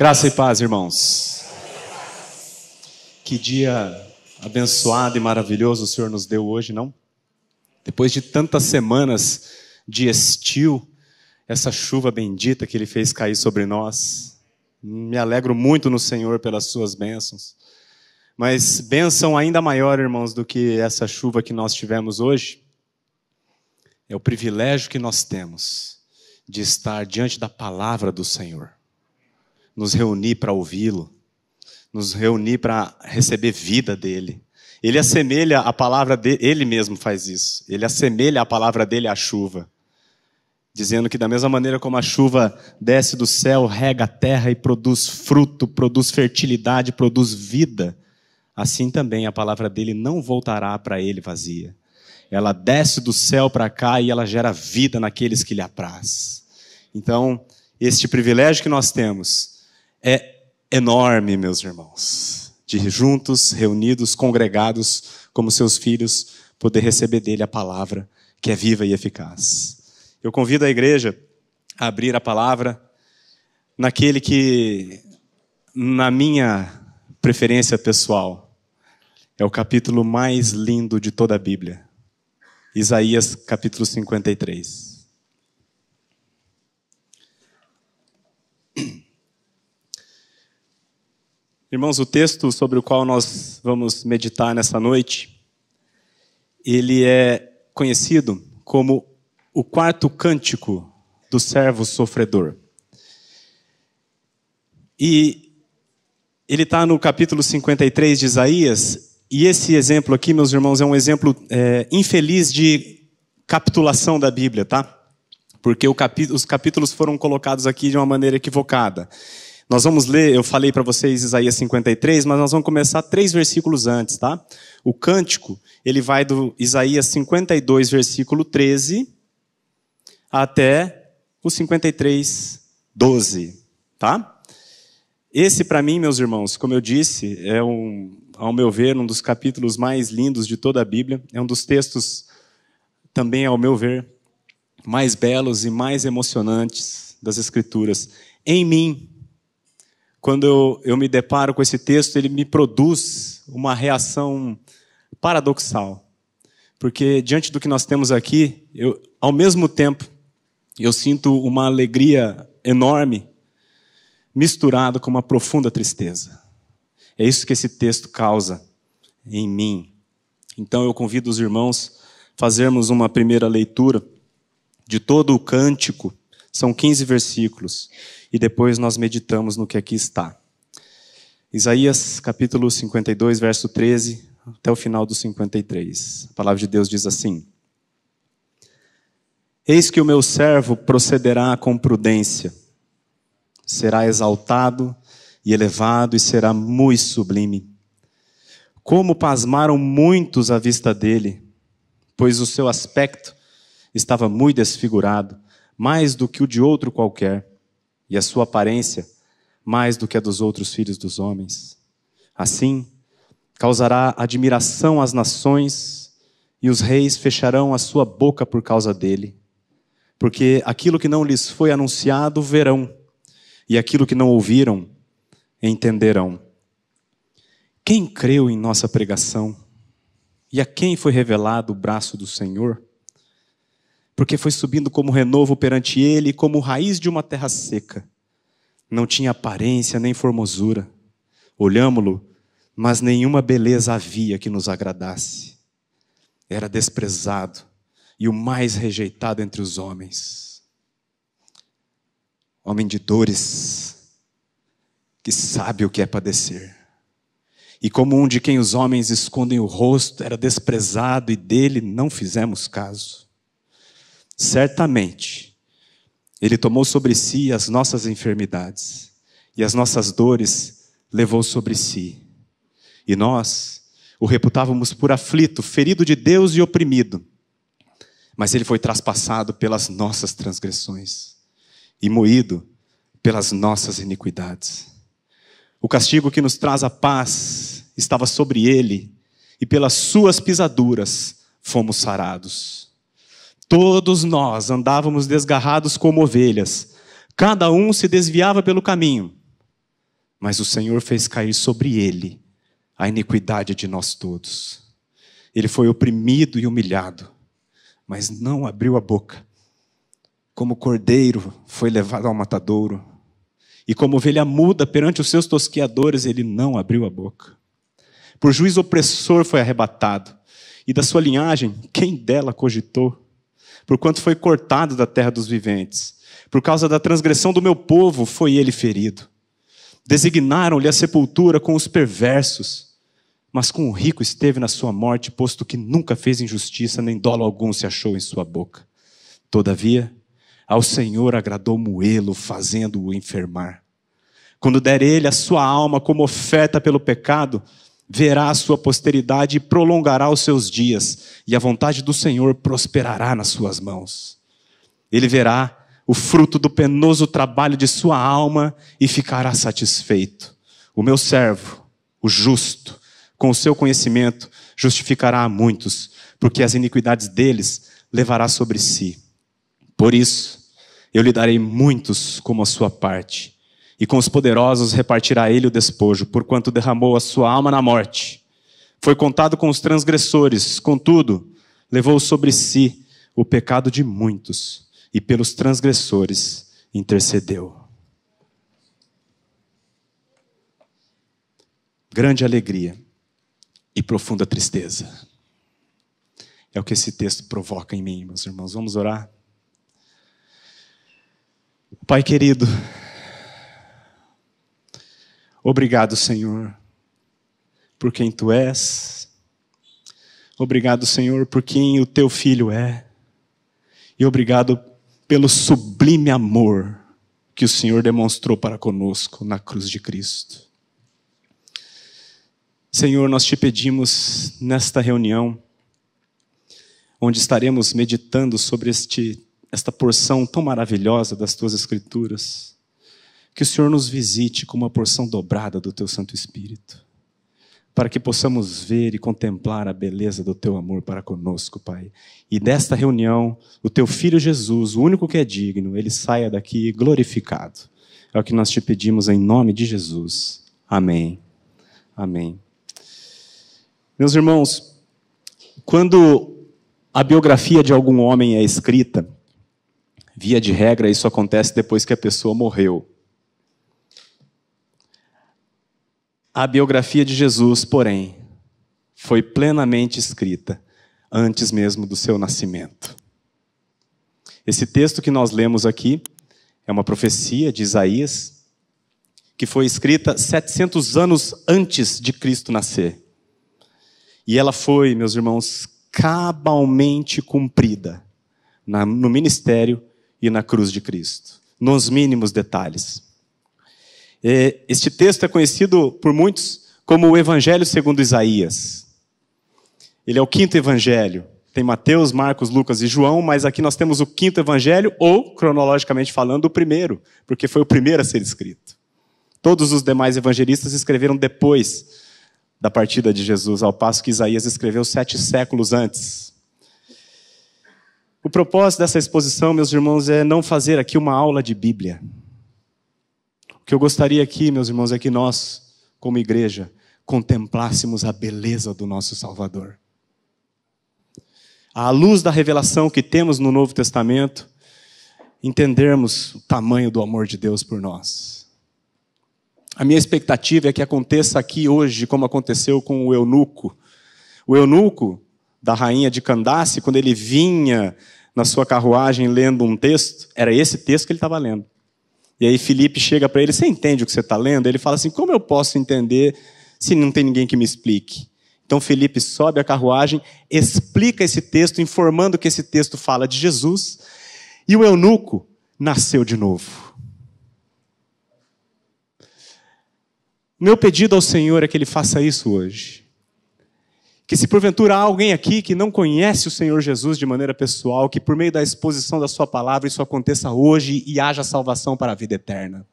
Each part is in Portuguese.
Graça e paz, irmãos. Que dia abençoado e maravilhoso o Senhor nos deu hoje, não? Depois de tantas semanas de estio, essa chuva bendita que Ele fez cair sobre nós. Me alegro muito no Senhor pelas Suas bênçãos. Mas bênção ainda maior, irmãos, do que essa chuva que nós tivemos hoje, é o privilégio que nós temos de estar diante da palavra do Senhor nos reunir para ouvi-lo, nos reunir para receber vida dele. Ele assemelha a palavra dele, ele mesmo faz isso. Ele assemelha a palavra dele à chuva, dizendo que da mesma maneira como a chuva desce do céu, rega a terra e produz fruto, produz fertilidade, produz vida, assim também a palavra dele não voltará para ele vazia. Ela desce do céu para cá e ela gera vida naqueles que lhe apraz. Então, este privilégio que nós temos é enorme, meus irmãos. De juntos, reunidos, congregados, como seus filhos, poder receber dele a palavra que é viva e eficaz. Eu convido a igreja a abrir a palavra naquele que, na minha preferência pessoal, é o capítulo mais lindo de toda a Bíblia. Isaías capítulo 53. Irmãos, o texto sobre o qual nós vamos meditar nessa noite, ele é conhecido como o quarto cântico do servo sofredor. E ele está no capítulo 53 de Isaías, e esse exemplo aqui, meus irmãos, é um exemplo é, infeliz de capitulação da Bíblia, tá? Porque os capítulos foram colocados aqui de uma maneira equivocada. Nós vamos ler, eu falei para vocês Isaías 53, mas nós vamos começar três versículos antes, tá? O cântico, ele vai do Isaías 52, versículo 13, até o 53, 12, tá? Esse, para mim, meus irmãos, como eu disse, é um, ao meu ver, um dos capítulos mais lindos de toda a Bíblia. É um dos textos, também, ao meu ver, mais belos e mais emocionantes das Escrituras. Em mim, quando eu, eu me deparo com esse texto, ele me produz uma reação paradoxal. Porque diante do que nós temos aqui, eu, ao mesmo tempo, eu sinto uma alegria enorme misturada com uma profunda tristeza. É isso que esse texto causa em mim. Então eu convido os irmãos a fazermos uma primeira leitura de todo o cântico, são 15 versículos e depois nós meditamos no que aqui está. Isaías capítulo 52, verso 13 até o final do 53. A palavra de Deus diz assim: Eis que o meu servo procederá com prudência, será exaltado e elevado e será muito sublime. Como pasmaram muitos à vista dele, pois o seu aspecto estava muito desfigurado, mais do que o de outro qualquer e a sua aparência mais do que a dos outros filhos dos homens. Assim, causará admiração às nações, e os reis fecharão a sua boca por causa dele. Porque aquilo que não lhes foi anunciado verão, e aquilo que não ouviram entenderão. Quem creu em nossa pregação? E a quem foi revelado o braço do Senhor? Porque foi subindo como renovo perante ele, como raiz de uma terra seca não tinha aparência nem formosura. Olhámo-lo, mas nenhuma beleza havia que nos agradasse. Era desprezado e o mais rejeitado entre os homens. Homem de dores, que sabe o que é padecer. E como um de quem os homens escondem o rosto, era desprezado e dele não fizemos caso. Certamente, ele tomou sobre si as nossas enfermidades e as nossas dores levou sobre si. E nós o reputávamos por aflito, ferido de Deus e oprimido. Mas ele foi traspassado pelas nossas transgressões e moído pelas nossas iniquidades. O castigo que nos traz a paz estava sobre ele, e pelas suas pisaduras fomos sarados. Todos nós andávamos desgarrados como ovelhas, cada um se desviava pelo caminho, mas o Senhor fez cair sobre ele a iniquidade de nós todos. Ele foi oprimido e humilhado, mas não abriu a boca. Como cordeiro foi levado ao matadouro, e como ovelha muda perante os seus tosqueadores, ele não abriu a boca. Por juiz opressor foi arrebatado, e da sua linhagem, quem dela cogitou? porquanto foi cortado da terra dos viventes. Por causa da transgressão do meu povo foi ele ferido. Designaram-lhe a sepultura com os perversos, mas com o rico esteve na sua morte, posto que nunca fez injustiça, nem dolo algum se achou em sua boca. Todavia, ao Senhor agradou moê-lo, fazendo-o enfermar. Quando der ele a sua alma como oferta pelo pecado, verá a sua posteridade e prolongará os seus dias, e a vontade do Senhor prosperará nas suas mãos. Ele verá o fruto do penoso trabalho de sua alma e ficará satisfeito. O meu servo, o justo, com o seu conhecimento, justificará a muitos, porque as iniquidades deles levará sobre si. Por isso, eu lhe darei muitos como a sua parte e com os poderosos repartirá ele o despojo, porquanto derramou a sua alma na morte. Foi contado com os transgressores, contudo, levou sobre si o pecado de muitos, e pelos transgressores intercedeu. Grande alegria e profunda tristeza. É o que esse texto provoca em mim, meus irmãos. Vamos orar? Pai querido, Obrigado, Senhor, por quem tu és. Obrigado, Senhor, por quem o teu filho é. E obrigado pelo sublime amor que o Senhor demonstrou para conosco na cruz de Cristo. Senhor, nós te pedimos nesta reunião, onde estaremos meditando sobre este, esta porção tão maravilhosa das tuas Escrituras, que o Senhor nos visite com uma porção dobrada do teu Santo Espírito, para que possamos ver e contemplar a beleza do teu amor para conosco, Pai. E desta reunião, o teu filho Jesus, o único que é digno, ele saia daqui glorificado. É o que nós te pedimos em nome de Jesus. Amém. Amém. Meus irmãos, quando a biografia de algum homem é escrita, via de regra, isso acontece depois que a pessoa morreu. A biografia de Jesus, porém, foi plenamente escrita antes mesmo do seu nascimento. Esse texto que nós lemos aqui é uma profecia de Isaías que foi escrita 700 anos antes de Cristo nascer. E ela foi, meus irmãos, cabalmente cumprida no ministério e na cruz de Cristo, nos mínimos detalhes. É, este texto é conhecido por muitos como o Evangelho segundo Isaías. Ele é o quinto evangelho. Tem Mateus, Marcos, Lucas e João, mas aqui nós temos o quinto evangelho, ou, cronologicamente falando, o primeiro, porque foi o primeiro a ser escrito. Todos os demais evangelistas escreveram depois da partida de Jesus, ao passo que Isaías escreveu sete séculos antes. O propósito dessa exposição, meus irmãos, é não fazer aqui uma aula de Bíblia. O que eu gostaria aqui, meus irmãos, é que nós, como igreja, contemplássemos a beleza do nosso Salvador. À luz da revelação que temos no Novo Testamento, entendermos o tamanho do amor de Deus por nós. A minha expectativa é que aconteça aqui hoje, como aconteceu com o eunuco. O eunuco da rainha de Candace, quando ele vinha na sua carruagem lendo um texto, era esse texto que ele estava lendo. E aí Felipe chega para ele, você entende o que você está lendo? Ele fala assim, como eu posso entender se não tem ninguém que me explique? Então Felipe sobe a carruagem, explica esse texto, informando que esse texto fala de Jesus, e o eunuco nasceu de novo. Meu pedido ao Senhor é que Ele faça isso hoje. Que se porventura há alguém aqui que não conhece o Senhor Jesus de maneira pessoal, que por meio da exposição da Sua palavra isso aconteça hoje e haja salvação para a vida eterna.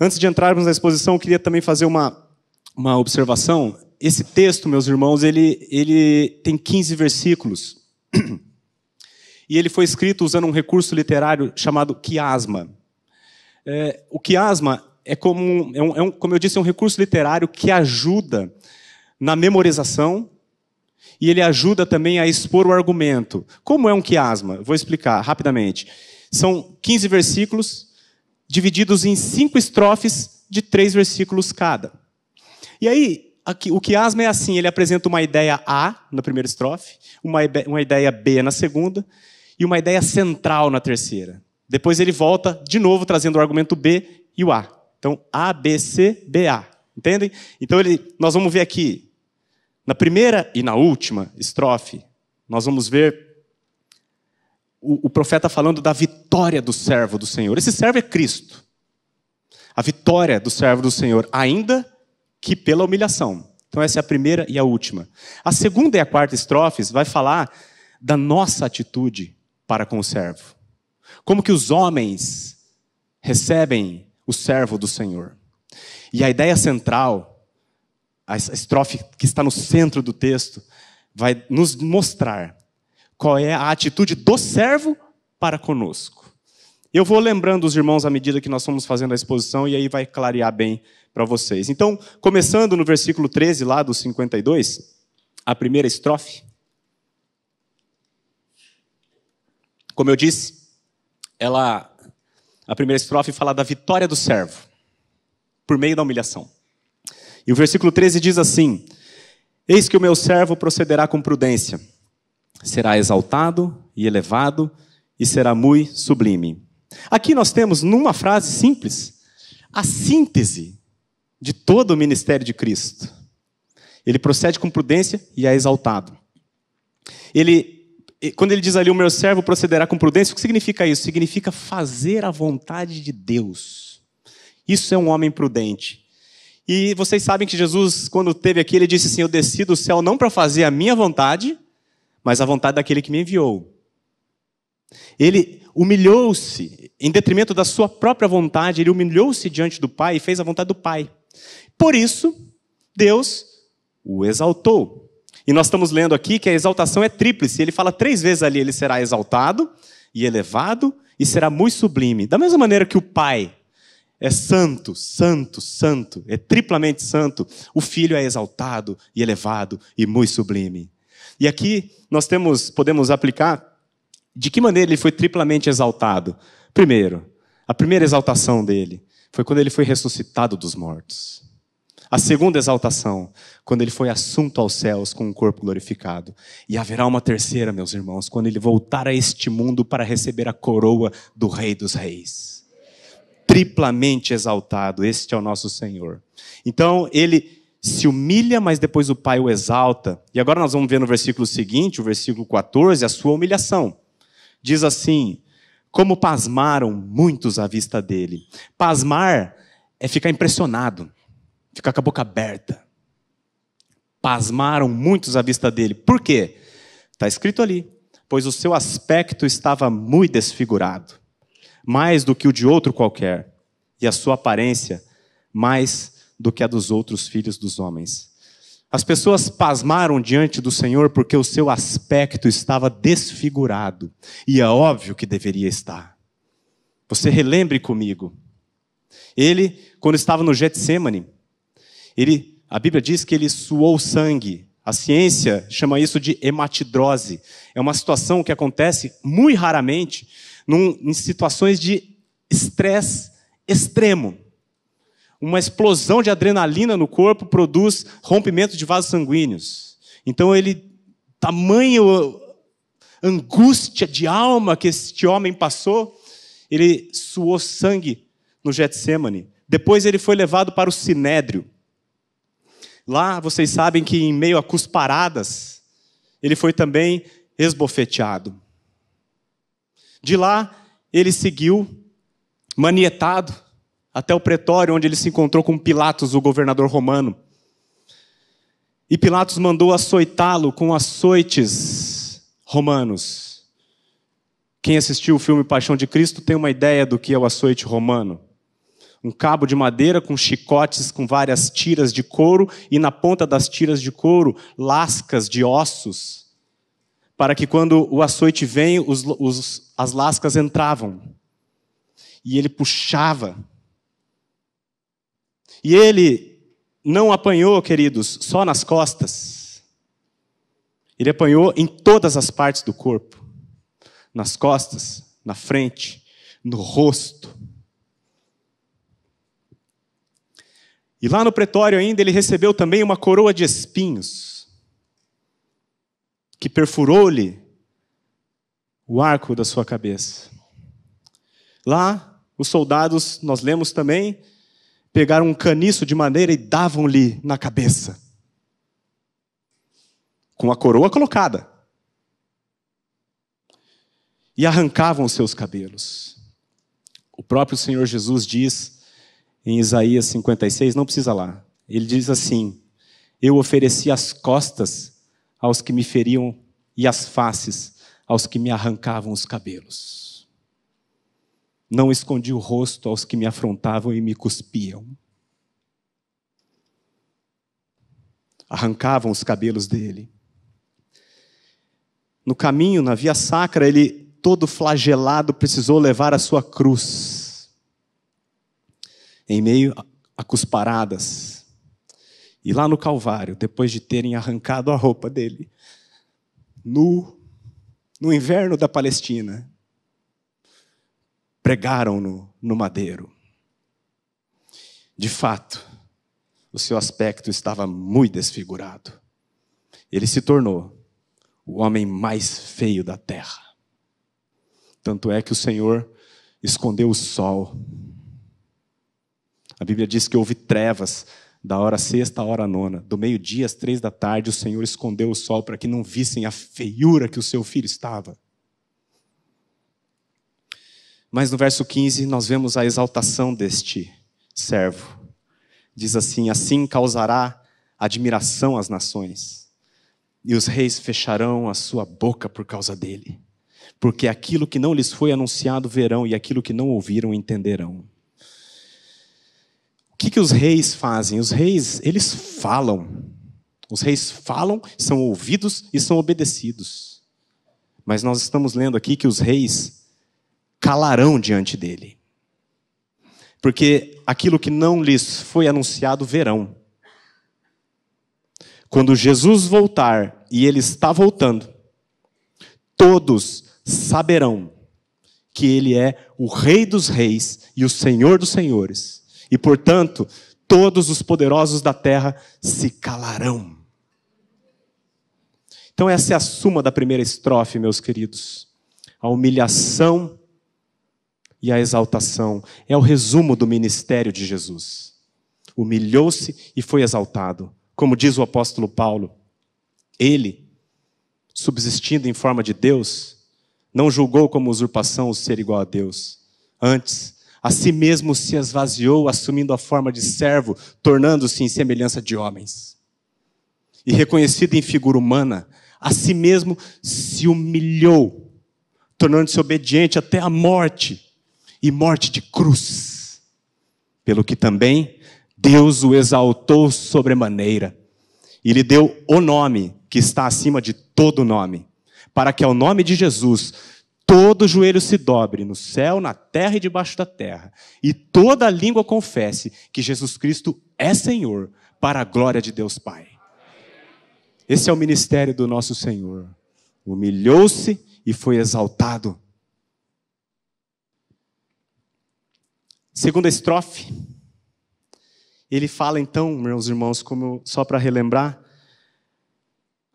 Antes de entrarmos na exposição, eu queria também fazer uma, uma observação. Esse texto, meus irmãos, ele, ele tem 15 versículos. E ele foi escrito usando um recurso literário chamado quiasma. É, o quiasma é como, é um, é um, como eu disse, é um recurso literário que ajuda na memorização e ele ajuda também a expor o argumento. Como é um quiasma? Vou explicar rapidamente. São 15 versículos divididos em cinco estrofes de três versículos cada. E aí, aqui, o quiasma é assim: ele apresenta uma ideia A na primeira estrofe, uma, uma ideia B na segunda e uma ideia central na terceira. Depois ele volta de novo trazendo o argumento B e o A. Então, A, B, C, B, A. Entendem? Então, ele, nós vamos ver aqui na primeira e na última estrofe, nós vamos ver o, o profeta falando da vitória do servo do Senhor. Esse servo é Cristo. A vitória do servo do Senhor, ainda que pela humilhação. Então, essa é a primeira e a última. A segunda e a quarta estrofes vai falar da nossa atitude para com o servo. Como que os homens recebem o servo do Senhor. E a ideia central a estrofe que está no centro do texto, vai nos mostrar qual é a atitude do servo para conosco. Eu vou lembrando os irmãos à medida que nós fomos fazendo a exposição e aí vai clarear bem para vocês. Então, começando no versículo 13 lá do 52, a primeira estrofe. Como eu disse, ela a primeira estrofe fala da vitória do servo por meio da humilhação. E o versículo 13 diz assim: Eis que o meu servo procederá com prudência, será exaltado e elevado, e será muito sublime. Aqui nós temos, numa frase simples, a síntese de todo o ministério de Cristo. Ele procede com prudência e é exaltado. Ele, quando ele diz ali, o meu servo procederá com prudência, o que significa isso? Significa fazer a vontade de Deus. Isso é um homem prudente. E vocês sabem que Jesus, quando teve aqui, ele disse assim: Eu desci do céu não para fazer a minha vontade, mas a vontade daquele que me enviou. Ele humilhou-se, em detrimento da sua própria vontade, ele humilhou-se diante do Pai e fez a vontade do Pai. Por isso, Deus o exaltou. E nós estamos lendo aqui que a exaltação é tríplice. Ele fala três vezes ali: ele será exaltado e elevado e será muito sublime. Da mesma maneira que o Pai é santo, santo, santo, é triplamente santo. O filho é exaltado e elevado e muito sublime. E aqui nós temos, podemos aplicar de que maneira ele foi triplamente exaltado. Primeiro, a primeira exaltação dele foi quando ele foi ressuscitado dos mortos. A segunda exaltação, quando ele foi assunto aos céus com um corpo glorificado. E haverá uma terceira, meus irmãos, quando ele voltar a este mundo para receber a coroa do Rei dos Reis triplamente exaltado. Este é o nosso Senhor. Então, ele se humilha, mas depois o Pai o exalta. E agora nós vamos ver no versículo seguinte, o versículo 14, a sua humilhação. Diz assim: Como pasmaram muitos à vista dele. Pasmar é ficar impressionado, ficar com a boca aberta. Pasmaram muitos à vista dele. Por quê? Está escrito ali: Pois o seu aspecto estava muito desfigurado mais do que o de outro qualquer, e a sua aparência mais do que a dos outros filhos dos homens. As pessoas pasmaram diante do Senhor porque o seu aspecto estava desfigurado, e é óbvio que deveria estar. Você relembre comigo. Ele, quando estava no Getsemane, ele, a Bíblia diz que ele suou sangue. A ciência chama isso de hematidrose. É uma situação que acontece muito raramente, num, em situações de estresse extremo. Uma explosão de adrenalina no corpo produz rompimento de vasos sanguíneos. Então ele tamanho angústia de alma que este homem passou, ele suou sangue no Getsemane. Depois ele foi levado para o Sinédrio. Lá, vocês sabem que em meio a cusparadas, ele foi também esbofeteado. De lá, ele seguiu, manietado, até o pretório, onde ele se encontrou com Pilatos, o governador romano. E Pilatos mandou açoitá-lo com açoites romanos. Quem assistiu o filme Paixão de Cristo tem uma ideia do que é o açoite romano. Um cabo de madeira com chicotes com várias tiras de couro e na ponta das tiras de couro lascas de ossos, para que quando o açoite vem, os, os as lascas entravam. E ele puxava. E ele não apanhou, queridos, só nas costas. Ele apanhou em todas as partes do corpo: nas costas, na frente, no rosto. E lá no pretório ainda ele recebeu também uma coroa de espinhos, que perfurou-lhe o arco da sua cabeça. Lá, os soldados, nós lemos também, pegaram um caniço de madeira e davam-lhe na cabeça. Com a coroa colocada. E arrancavam seus cabelos. O próprio Senhor Jesus diz em Isaías 56, não precisa lá. Ele diz assim: Eu ofereci as costas aos que me feriam e as faces aos que me arrancavam os cabelos. Não escondi o rosto aos que me afrontavam e me cuspiam. Arrancavam os cabelos dele. No caminho, na via sacra, ele, todo flagelado, precisou levar a sua cruz. Em meio a cusparadas. E lá no Calvário, depois de terem arrancado a roupa dele, nu, no inverno da Palestina. Pregaram-no no madeiro. De fato, o seu aspecto estava muito desfigurado. Ele se tornou o homem mais feio da terra. Tanto é que o Senhor escondeu o sol. A Bíblia diz que houve trevas da hora sexta à hora nona, do meio-dia às três da tarde, o Senhor escondeu o sol para que não vissem a feiura que o seu filho estava. Mas no verso 15 nós vemos a exaltação deste servo. Diz assim: Assim causará admiração às nações, e os reis fecharão a sua boca por causa dele, porque aquilo que não lhes foi anunciado verão, e aquilo que não ouviram entenderão que, que os reis fazem? Os reis, eles falam. Os reis falam, são ouvidos e são obedecidos. Mas nós estamos lendo aqui que os reis calarão diante dele. Porque aquilo que não lhes foi anunciado verão. Quando Jesus voltar, e ele está voltando, todos saberão que ele é o Rei dos Reis e o Senhor dos Senhores e, portanto, todos os poderosos da terra se calarão. Então, essa é a suma da primeira estrofe, meus queridos. A humilhação e a exaltação é o resumo do ministério de Jesus. Humilhou-se e foi exaltado. Como diz o apóstolo Paulo, ele, subsistindo em forma de Deus, não julgou como usurpação o ser igual a Deus. Antes, a si mesmo se esvaziou, assumindo a forma de servo, tornando-se em semelhança de homens. E reconhecido em figura humana, a si mesmo se humilhou, tornando-se obediente até a morte e morte de cruz. Pelo que também Deus o exaltou sobremaneira e lhe deu o nome que está acima de todo nome, para que ao nome de Jesus todo joelho se dobre no céu, na terra e debaixo da terra, e toda língua confesse que Jesus Cristo é Senhor, para a glória de Deus Pai. Esse é o ministério do nosso Senhor. Humilhou-se e foi exaltado. Segunda estrofe. Ele fala então, meus irmãos, como só para relembrar,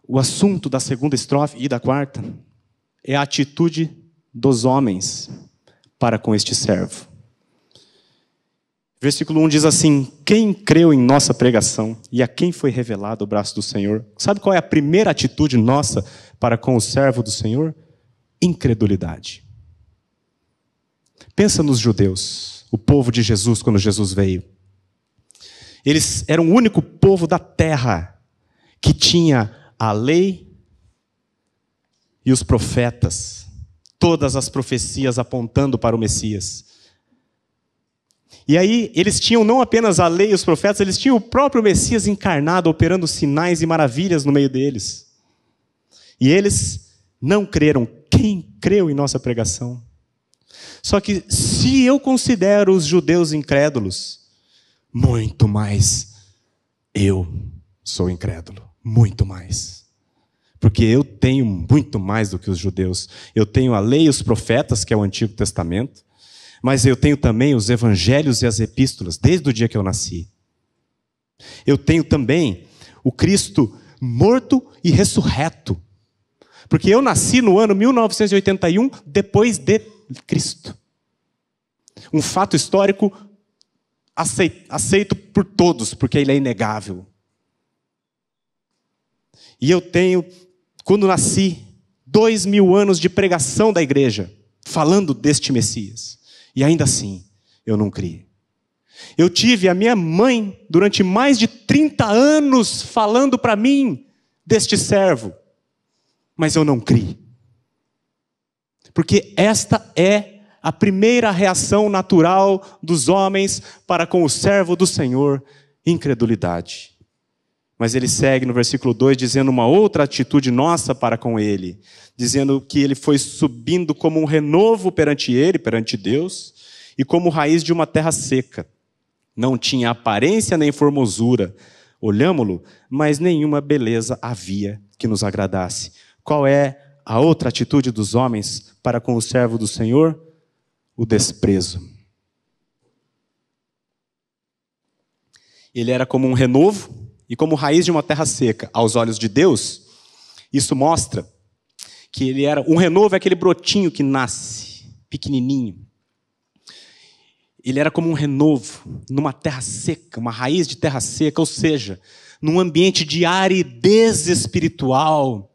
o assunto da segunda estrofe e da quarta é a atitude dos homens para com este servo. Versículo 1 diz assim: Quem creu em nossa pregação e a quem foi revelado o braço do Senhor? Sabe qual é a primeira atitude nossa para com o servo do Senhor? Incredulidade. Pensa nos judeus, o povo de Jesus quando Jesus veio. Eles eram o único povo da terra que tinha a lei e os profetas todas as profecias apontando para o Messias. E aí, eles tinham não apenas a lei e os profetas, eles tinham o próprio Messias encarnado, operando sinais e maravilhas no meio deles. E eles não creram. Quem creu em nossa pregação? Só que, se eu considero os judeus incrédulos, muito mais eu sou incrédulo. Muito mais porque eu tenho muito mais do que os judeus. Eu tenho a lei e os profetas, que é o Antigo Testamento, mas eu tenho também os evangelhos e as epístolas, desde o dia que eu nasci. Eu tenho também o Cristo morto e ressurreto, porque eu nasci no ano 1981 depois de Cristo. Um fato histórico aceito por todos, porque ele é inegável. E eu tenho quando nasci, dois mil anos de pregação da igreja, falando deste Messias. E ainda assim, eu não criei. Eu tive a minha mãe durante mais de 30 anos falando para mim deste servo, mas eu não criei. Porque esta é a primeira reação natural dos homens para com o servo do Senhor, incredulidade. Mas ele segue no versículo 2 dizendo uma outra atitude nossa para com ele, dizendo que ele foi subindo como um renovo perante ele, perante Deus, e como raiz de uma terra seca. Não tinha aparência nem formosura, olhámo-lo, mas nenhuma beleza havia que nos agradasse. Qual é a outra atitude dos homens para com o servo do Senhor? O desprezo. Ele era como um renovo e como raiz de uma terra seca aos olhos de Deus, isso mostra que ele era um renovo é aquele brotinho que nasce, pequenininho. Ele era como um renovo numa terra seca, uma raiz de terra seca, ou seja, num ambiente de aridez espiritual,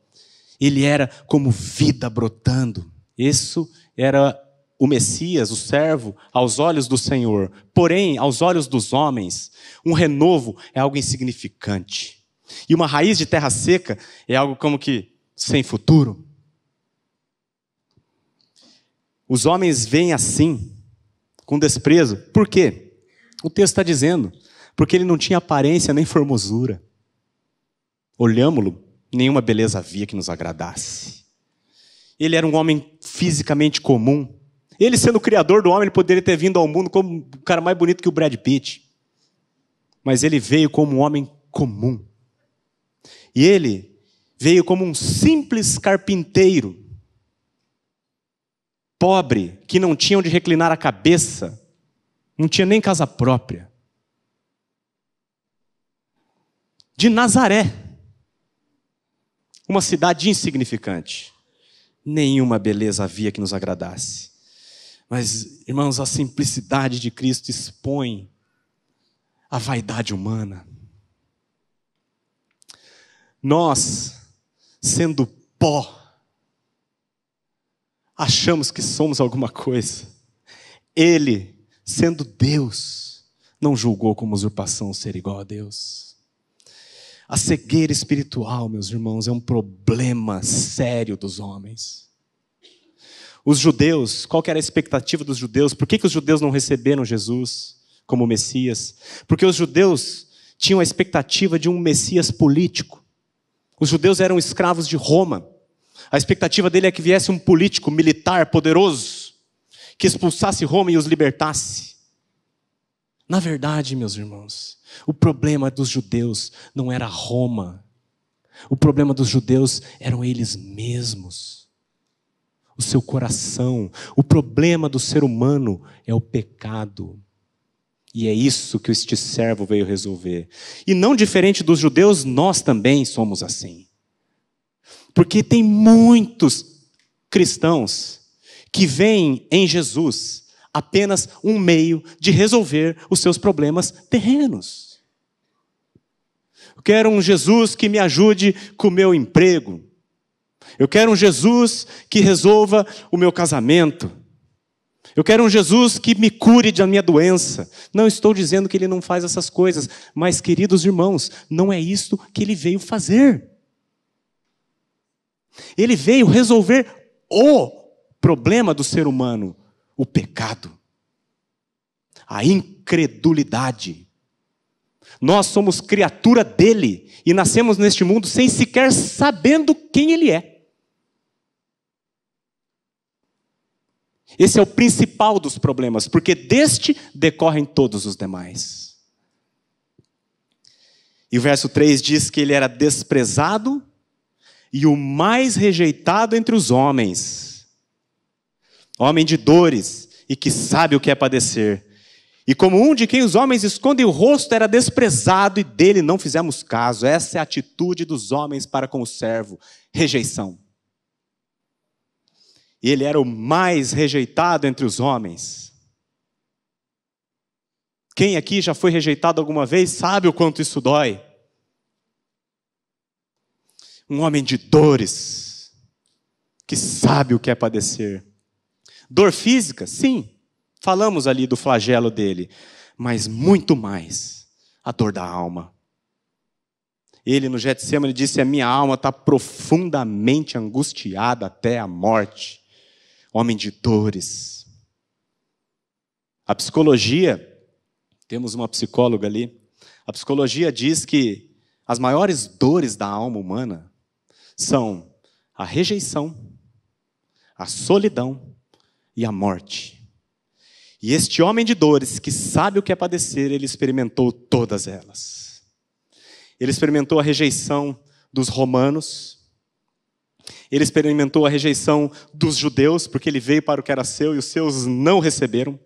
ele era como vida brotando. Isso era o Messias, o servo, aos olhos do Senhor. Porém, aos olhos dos homens, um renovo é algo insignificante. E uma raiz de terra seca é algo como que sem futuro. Os homens veem assim, com desprezo. Por quê? O texto está dizendo, porque ele não tinha aparência nem formosura. Olhámo-lo, nenhuma beleza havia que nos agradasse. Ele era um homem fisicamente comum, ele sendo o criador do homem, ele poderia ter vindo ao mundo como um cara mais bonito que o Brad Pitt. Mas ele veio como um homem comum. E ele veio como um simples carpinteiro, pobre, que não tinha onde reclinar a cabeça, não tinha nem casa própria. De Nazaré, uma cidade insignificante nenhuma beleza havia que nos agradasse. Mas, irmãos, a simplicidade de Cristo expõe a vaidade humana. Nós, sendo pó, achamos que somos alguma coisa. Ele, sendo Deus, não julgou como usurpação ser igual a Deus. A cegueira espiritual, meus irmãos, é um problema sério dos homens. Os judeus, qual era a expectativa dos judeus? Por que, que os judeus não receberam Jesus como Messias? Porque os judeus tinham a expectativa de um Messias político. Os judeus eram escravos de Roma. A expectativa dele é que viesse um político militar poderoso que expulsasse Roma e os libertasse. Na verdade, meus irmãos, o problema dos judeus não era Roma. O problema dos judeus eram eles mesmos o seu coração. O problema do ser humano é o pecado. E é isso que este servo veio resolver. E não diferente dos judeus, nós também somos assim. Porque tem muitos cristãos que veem em Jesus apenas um meio de resolver os seus problemas terrenos. Eu quero um Jesus que me ajude com o meu emprego, eu quero um Jesus que resolva o meu casamento. Eu quero um Jesus que me cure da minha doença. Não estou dizendo que ele não faz essas coisas, mas, queridos irmãos, não é isto que ele veio fazer. Ele veio resolver o problema do ser humano: o pecado, a incredulidade. Nós somos criatura dele e nascemos neste mundo sem sequer sabendo quem ele é. Esse é o principal dos problemas, porque deste decorrem todos os demais. E o verso 3 diz que ele era desprezado e o mais rejeitado entre os homens. Homem de dores e que sabe o que é padecer. E como um de quem os homens escondem o rosto era desprezado e dele não fizemos caso. Essa é a atitude dos homens para com o servo: rejeição e ele era o mais rejeitado entre os homens. Quem aqui já foi rejeitado alguma vez sabe o quanto isso dói. Um homem de dores, que sabe o que é padecer. Dor física, sim, falamos ali do flagelo dele, mas muito mais a dor da alma. Ele no Getsemane disse: "A minha alma está profundamente angustiada até a morte" homem de dores. A psicologia, temos uma psicóloga ali, a psicologia diz que as maiores dores da alma humana são a rejeição, a solidão e a morte. E este homem de dores, que sabe o que é padecer, ele experimentou todas elas. Ele experimentou a rejeição dos romanos, ele experimentou a rejeição dos judeus, porque ele veio para o que era seu e os seus não receberam.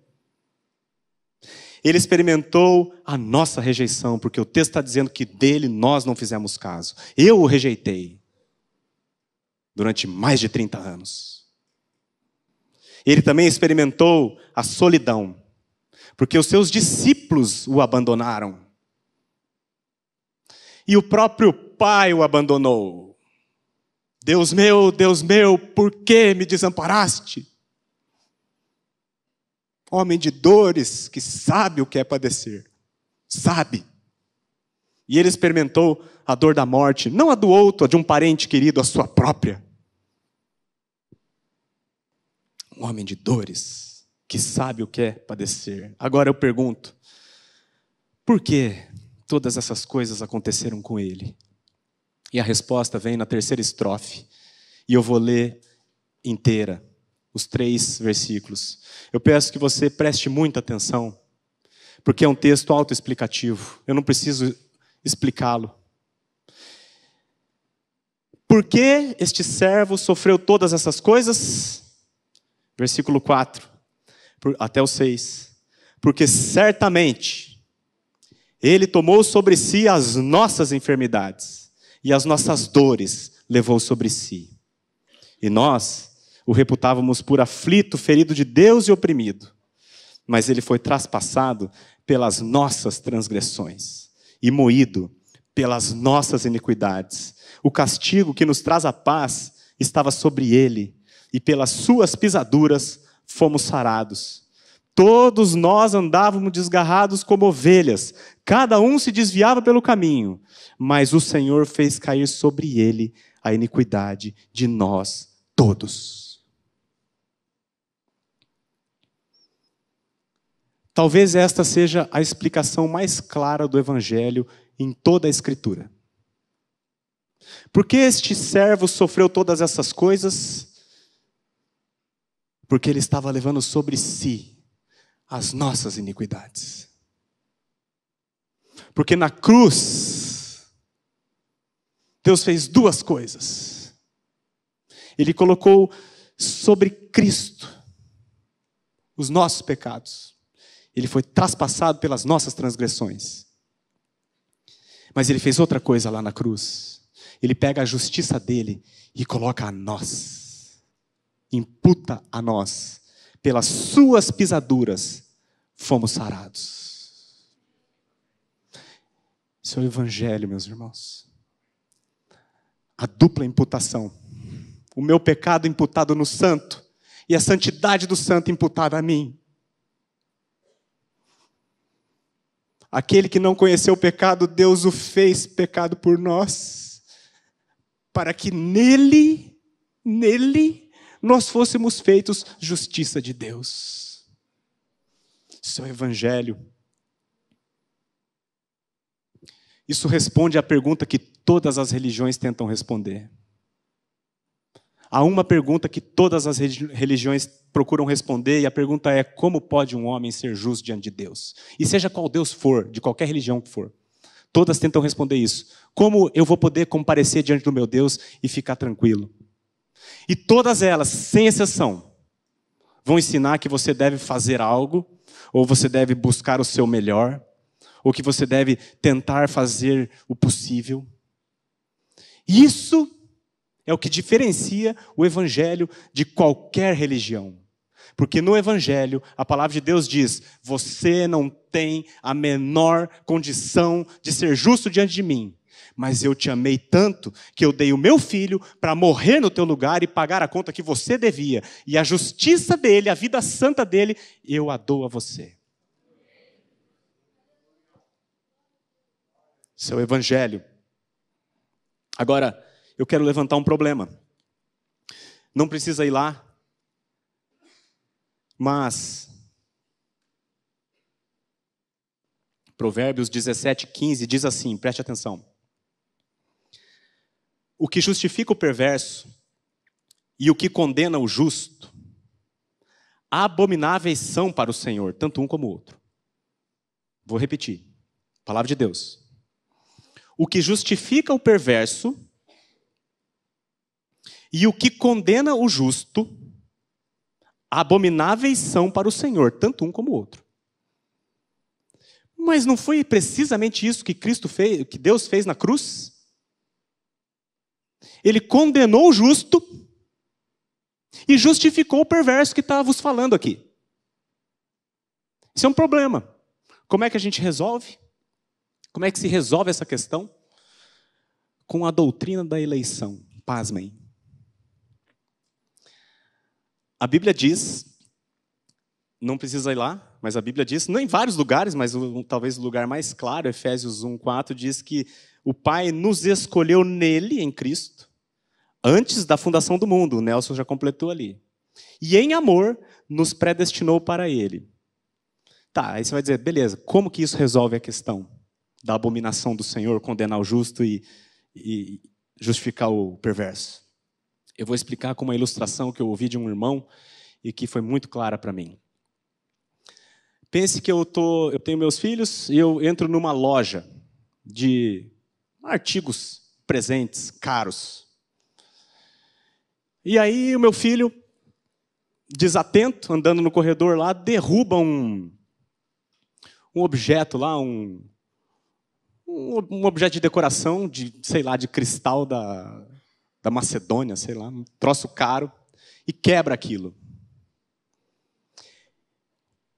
Ele experimentou a nossa rejeição, porque o texto está dizendo que dele nós não fizemos caso. Eu o rejeitei durante mais de 30 anos. Ele também experimentou a solidão, porque os seus discípulos o abandonaram. E o próprio pai o abandonou. Deus meu, Deus meu, por que me desamparaste? Homem de dores que sabe o que é padecer, sabe. E ele experimentou a dor da morte, não a do outro, a de um parente querido, a sua própria. Um homem de dores que sabe o que é padecer. Agora eu pergunto: por que todas essas coisas aconteceram com ele? E a resposta vem na terceira estrofe. E eu vou ler inteira os três versículos. Eu peço que você preste muita atenção, porque é um texto autoexplicativo. Eu não preciso explicá-lo. Por que este servo sofreu todas essas coisas? Versículo 4 até o 6. Porque certamente ele tomou sobre si as nossas enfermidades e as nossas dores levou sobre si. E nós o reputávamos por aflito, ferido de Deus e oprimido. Mas ele foi traspassado pelas nossas transgressões e moído pelas nossas iniquidades. O castigo que nos traz a paz estava sobre ele, e pelas suas pisaduras fomos sarados. Todos nós andávamos desgarrados como ovelhas, cada um se desviava pelo caminho, mas o Senhor fez cair sobre ele a iniquidade de nós todos. Talvez esta seja a explicação mais clara do Evangelho em toda a Escritura. Por que este servo sofreu todas essas coisas? Porque ele estava levando sobre si as nossas iniquidades. Porque na cruz, Deus fez duas coisas. Ele colocou sobre Cristo os nossos pecados. Ele foi traspassado pelas nossas transgressões. Mas ele fez outra coisa lá na cruz. Ele pega a justiça dele e coloca a nós. Imputa a nós, pelas suas pisaduras, fomos sarados. Isso é o Evangelho, meus irmãos. A dupla imputação. O meu pecado imputado no santo e a santidade do santo imputada a mim. Aquele que não conheceu o pecado, Deus o fez pecado por nós, para que nele, nele, nós fôssemos feitos justiça de Deus seu evangelho. Isso responde à pergunta que todas as religiões tentam responder. Há uma pergunta que todas as religiões procuram responder, e a pergunta é: como pode um homem ser justo diante de Deus? E seja qual Deus for, de qualquer religião que for, todas tentam responder isso. Como eu vou poder comparecer diante do meu Deus e ficar tranquilo? E todas elas, sem exceção, vão ensinar que você deve fazer algo ou você deve buscar o seu melhor, ou que você deve tentar fazer o possível. Isso é o que diferencia o evangelho de qualquer religião. Porque no Evangelho, a palavra de Deus diz: você não tem a menor condição de ser justo diante de mim mas eu te amei tanto que eu dei o meu filho para morrer no teu lugar e pagar a conta que você devia. E a justiça dele, a vida santa dele, eu a dou a você. Seu evangelho. Agora, eu quero levantar um problema. Não precisa ir lá, mas Provérbios 17, 15 diz assim, preste atenção. O que justifica o perverso e o que condena o justo, abomináveis são para o Senhor, tanto um como o outro. Vou repetir. Palavra de Deus. O que justifica o perverso e o que condena o justo, abomináveis são para o Senhor, tanto um como o outro. Mas não foi precisamente isso que Cristo fez, que Deus fez na cruz? Ele condenou o justo e justificou o perverso que está vos falando aqui. Isso é um problema. Como é que a gente resolve? Como é que se resolve essa questão? Com a doutrina da eleição. Pasmem. A Bíblia diz, não precisa ir lá, mas a Bíblia diz, não em vários lugares, mas talvez o lugar mais claro, Efésios 1, 4, diz que o Pai nos escolheu nele, em Cristo, antes da fundação do mundo, o Nelson já completou ali. E em amor, nos predestinou para ele. Tá, aí você vai dizer, beleza, como que isso resolve a questão da abominação do Senhor, condenar o justo e, e justificar o perverso? Eu vou explicar com uma ilustração que eu ouvi de um irmão e que foi muito clara para mim. Pense que eu, tô, eu tenho meus filhos e eu entro numa loja de artigos presentes, caros. E aí o meu filho, desatento, andando no corredor lá, derruba um, um objeto lá, um, um, objeto de decoração, de, sei lá, de cristal da, da Macedônia, sei lá, um troço caro, e quebra aquilo.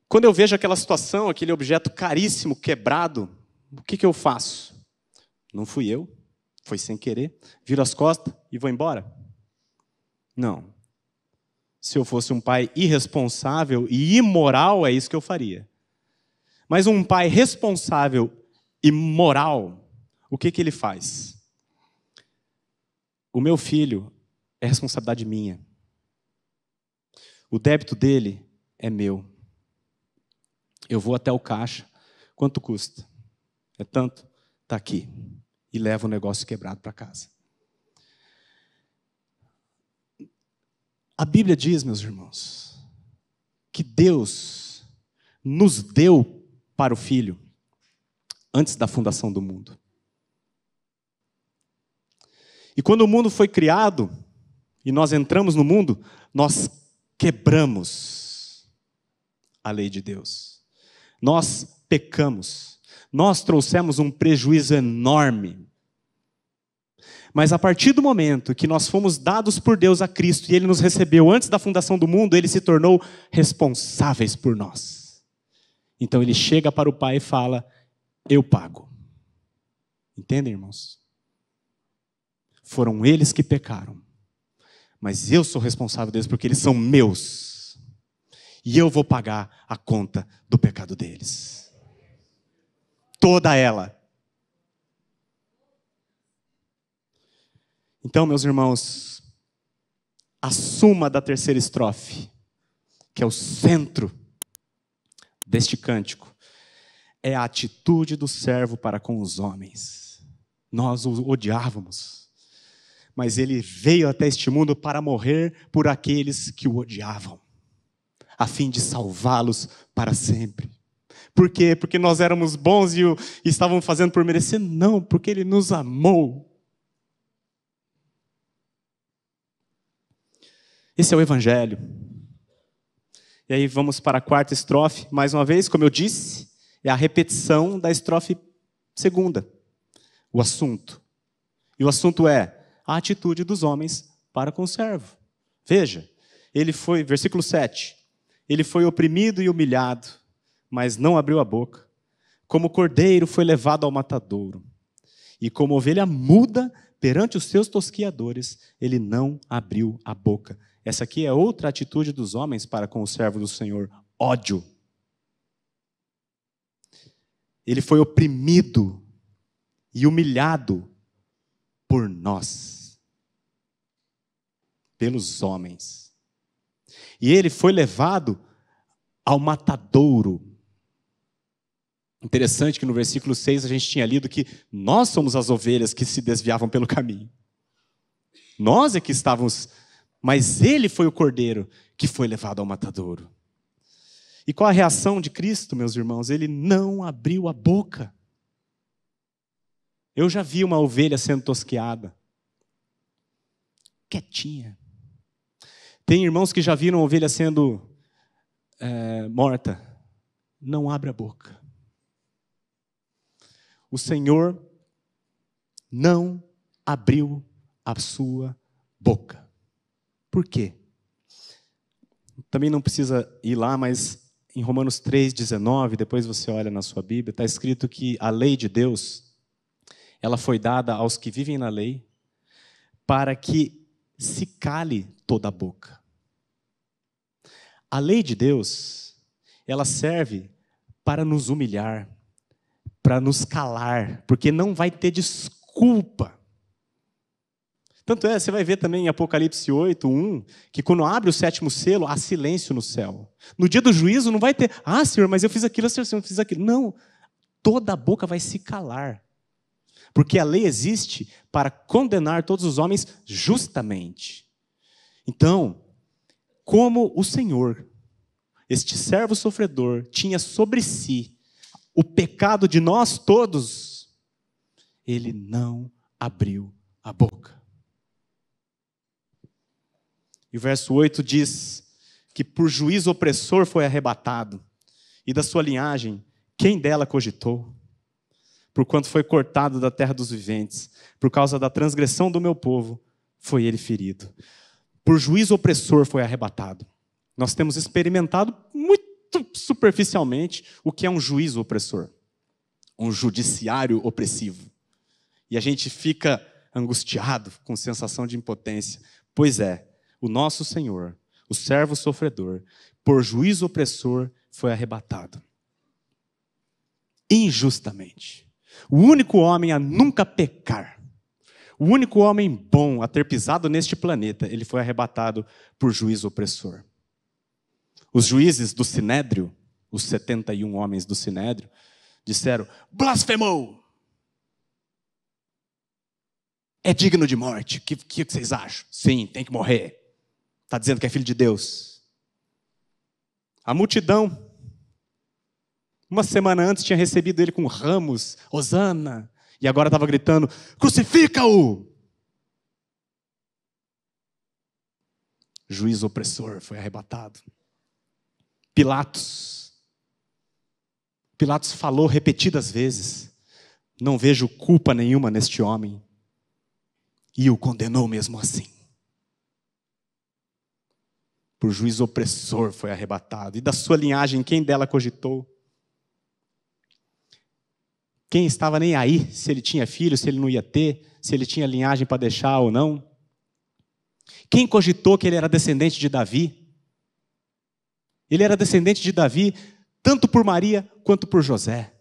Quando eu vejo aquela situação, aquele objeto caríssimo quebrado, o que, que eu faço? Não fui eu, foi sem querer. Viro as costas e vou embora? Não. Se eu fosse um pai irresponsável e imoral, é isso que eu faria. Mas um pai responsável e moral, o que, que ele faz? O meu filho é responsabilidade minha. O débito dele é meu. Eu vou até o caixa. Quanto custa? É tanto? Está aqui e leva o negócio quebrado para casa. A Bíblia diz, meus irmãos, que Deus nos deu para o Filho antes da fundação do mundo. E quando o mundo foi criado e nós entramos no mundo, nós quebramos a lei de Deus. Nós pecamos. Nós trouxemos um prejuízo enorme mas a partir do momento que nós fomos dados por Deus a Cristo e Ele nos recebeu antes da fundação do mundo, Ele se tornou responsáveis por nós. Então Ele chega para o Pai e fala: Eu pago. Entendem, irmãos? Foram eles que pecaram, mas eu sou responsável deles porque eles são meus. E eu vou pagar a conta do pecado deles. Toda ela. Então, meus irmãos, a suma da terceira estrofe, que é o centro deste cântico, é a atitude do servo para com os homens. Nós o odiávamos, mas ele veio até este mundo para morrer por aqueles que o odiavam, a fim de salvá-los para sempre. Por quê? Porque nós éramos bons e, o, estávamos fazendo por merecer? Não, porque ele nos amou Esse é o Evangelho. E aí vamos para a quarta estrofe, mais uma vez, como eu disse, é a repetição da estrofe segunda, o assunto. E o assunto é a atitude dos homens para com o servo. Veja, ele foi, versículo 7, ele foi oprimido e humilhado, mas não abriu a boca. Como cordeiro foi levado ao matadouro, e como ovelha muda perante os seus tosquiadores, ele não abriu a boca. Essa aqui é outra atitude dos homens para com o servo do Senhor: ódio. Ele foi oprimido e humilhado por nós, pelos homens. E ele foi levado ao matadouro. Interessante que no versículo 6 a gente tinha lido que nós somos as ovelhas que se desviavam pelo caminho. Nós é que estávamos mas ele foi o cordeiro que foi levado ao matadouro. E qual a reação de Cristo, meus irmãos? Ele não abriu a boca. Eu já vi uma ovelha sendo tosqueada, quietinha. Tem irmãos que já viram ovelha sendo é, morta. Não abre a boca. O Senhor não abriu a sua boca. Por quê? Também não precisa ir lá, mas em Romanos 3,19, depois você olha na sua Bíblia, está escrito que a lei de Deus, ela foi dada aos que vivem na lei, para que se cale toda a boca. A lei de Deus, ela serve para nos humilhar, para nos calar, porque não vai ter desculpa tanto é, você vai ver também em Apocalipse 8, 1, que quando abre o sétimo selo, há silêncio no céu. No dia do juízo não vai ter, ah, senhor, mas eu fiz aquilo, ah, senhor, eu fiz aquilo. Não, toda a boca vai se calar. Porque a lei existe para condenar todos os homens justamente. Então, como o Senhor, este servo sofredor, tinha sobre si o pecado de nós todos, ele não abriu a boca. E o verso 8 diz que por juiz opressor foi arrebatado, e da sua linhagem, quem dela cogitou? Porquanto foi cortado da terra dos viventes, por causa da transgressão do meu povo, foi ele ferido. Por juiz opressor foi arrebatado. Nós temos experimentado muito superficialmente o que é um juiz opressor, um judiciário opressivo. E a gente fica angustiado, com sensação de impotência. Pois é, o nosso Senhor, o servo sofredor, por juízo opressor, foi arrebatado. Injustamente. O único homem a nunca pecar, o único homem bom a ter pisado neste planeta, ele foi arrebatado por juízo opressor. Os juízes do Sinédrio, os 71 homens do Sinédrio, disseram: blasfemou! É digno de morte. O que, que, que vocês acham? Sim, tem que morrer está dizendo que é filho de Deus? A multidão, uma semana antes, tinha recebido ele com ramos, Osana, e agora estava gritando: crucifica-o! Juiz opressor foi arrebatado. Pilatos. Pilatos falou repetidas vezes: Não vejo culpa nenhuma neste homem. E o condenou mesmo assim por juiz opressor foi arrebatado. E da sua linhagem, quem dela cogitou? Quem estava nem aí se ele tinha filho, se ele não ia ter, se ele tinha linhagem para deixar ou não? Quem cogitou que ele era descendente de Davi? Ele era descendente de Davi tanto por Maria quanto por José.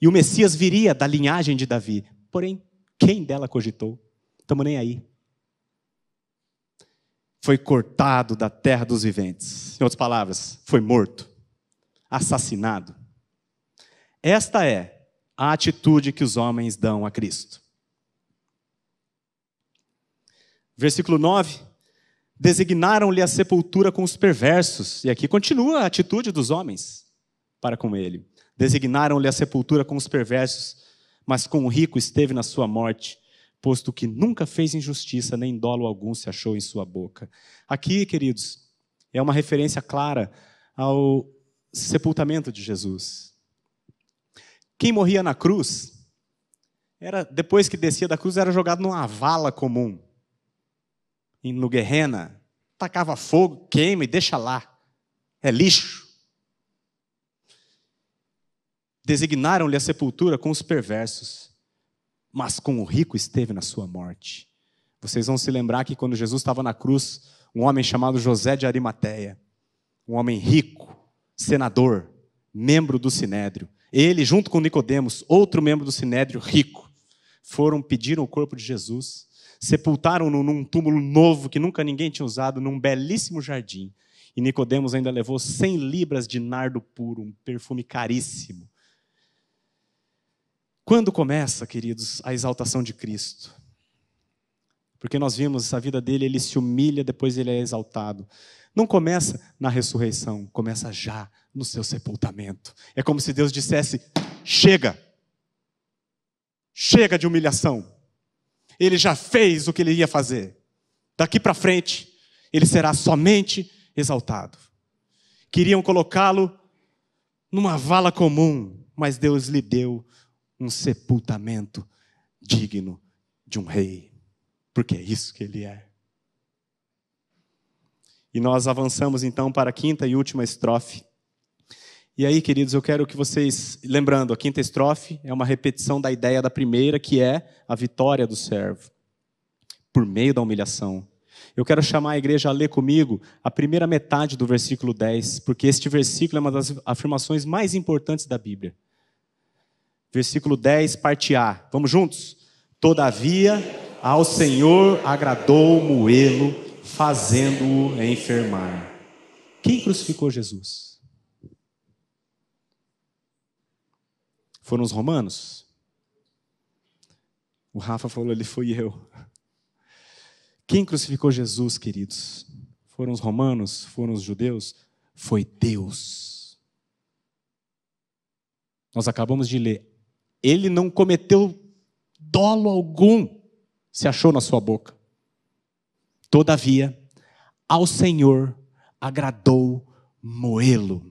E o Messias viria da linhagem de Davi. Porém, quem dela cogitou? Estamos nem aí foi cortado da terra dos viventes. Em outras palavras, foi morto, assassinado. Esta é a atitude que os homens dão a Cristo. Versículo 9: Designaram-lhe a sepultura com os perversos. E aqui continua a atitude dos homens para com ele. Designaram-lhe a sepultura com os perversos, mas com o rico esteve na sua morte posto que nunca fez injustiça, nem dolo algum se achou em sua boca. Aqui, queridos, é uma referência clara ao sepultamento de Jesus. Quem morria na cruz, era depois que descia da cruz, era jogado numa vala comum, no Guerrena. Tacava fogo, queima e deixa lá. É lixo. Designaram-lhe a sepultura com os perversos mas com o rico esteve na sua morte. Vocês vão se lembrar que quando Jesus estava na cruz, um homem chamado José de Arimateia, um homem rico, senador, membro do sinédrio, ele junto com Nicodemos, outro membro do sinédrio rico, foram pedir o corpo de Jesus, sepultaram-no num túmulo novo que nunca ninguém tinha usado, num belíssimo jardim. E Nicodemos ainda levou 100 libras de nardo puro, um perfume caríssimo, quando começa, queridos, a exaltação de Cristo? Porque nós vimos a vida dele, ele se humilha, depois ele é exaltado. Não começa na ressurreição, começa já no seu sepultamento. É como se Deus dissesse: chega, chega de humilhação. Ele já fez o que ele ia fazer. Daqui para frente, ele será somente exaltado. Queriam colocá-lo numa vala comum, mas Deus lhe deu um sepultamento digno de um rei, porque é isso que ele é. E nós avançamos então para a quinta e última estrofe. E aí, queridos, eu quero que vocês, lembrando, a quinta estrofe é uma repetição da ideia da primeira, que é a vitória do servo por meio da humilhação. Eu quero chamar a igreja a ler comigo a primeira metade do versículo 10, porque este versículo é uma das afirmações mais importantes da Bíblia versículo 10, parte A. Vamos juntos? Todavia, ao Senhor agradou Moelo, fazendo-o enfermar. Quem crucificou Jesus? Foram os romanos? O Rafa falou ali, foi eu. Quem crucificou Jesus, queridos? Foram os romanos? Foram os judeus? Foi Deus. Nós acabamos de ler: ele não cometeu dolo algum, se achou na sua boca. Todavia, ao Senhor agradou moê-lo.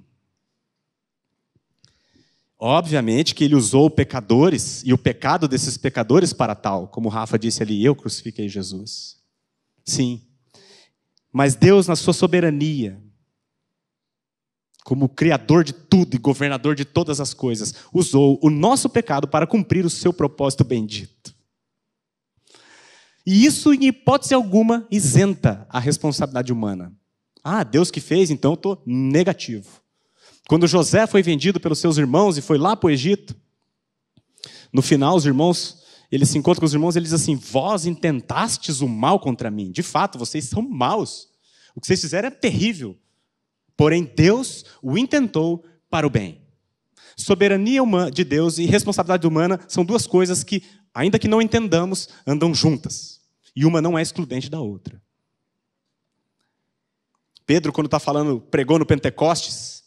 Obviamente que ele usou pecadores e o pecado desses pecadores para tal, como Rafa disse ali, eu crucifiquei Jesus. Sim. Mas Deus, na sua soberania, como criador de tudo e governador de todas as coisas, usou o nosso pecado para cumprir o seu propósito bendito. E isso, em hipótese alguma, isenta a responsabilidade humana. Ah, Deus que fez, então eu estou negativo. Quando José foi vendido pelos seus irmãos e foi lá para o Egito, no final, os irmãos, ele se encontra com os irmãos e diz assim: Vós intentastes o mal contra mim. De fato, vocês são maus. O que vocês fizeram é terrível. Porém, Deus o intentou para o bem. Soberania de Deus e responsabilidade humana são duas coisas que, ainda que não entendamos, andam juntas. E uma não é excludente da outra. Pedro, quando está falando, pregou no Pentecostes,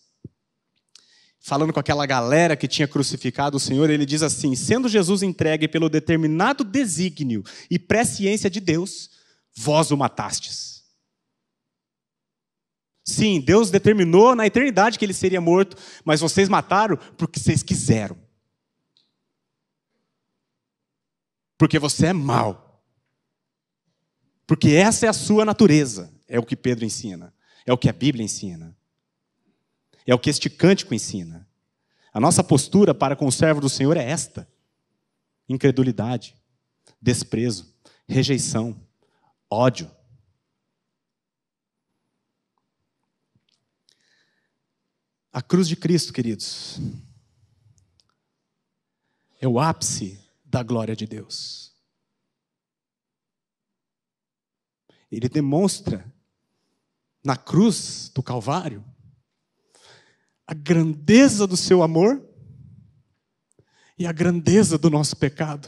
falando com aquela galera que tinha crucificado o Senhor, ele diz assim: Sendo Jesus entregue pelo determinado desígnio e presciência de Deus, vós o matastes Sim, Deus determinou na eternidade que ele seria morto, mas vocês mataram porque vocês quiseram. Porque você é mau. Porque essa é a sua natureza, é o que Pedro ensina, é o que a Bíblia ensina, é o que este cântico ensina. A nossa postura para com o servo do Senhor é esta: incredulidade, desprezo, rejeição, ódio A cruz de Cristo, queridos, é o ápice da glória de Deus. Ele demonstra na cruz do Calvário a grandeza do seu amor e a grandeza do nosso pecado.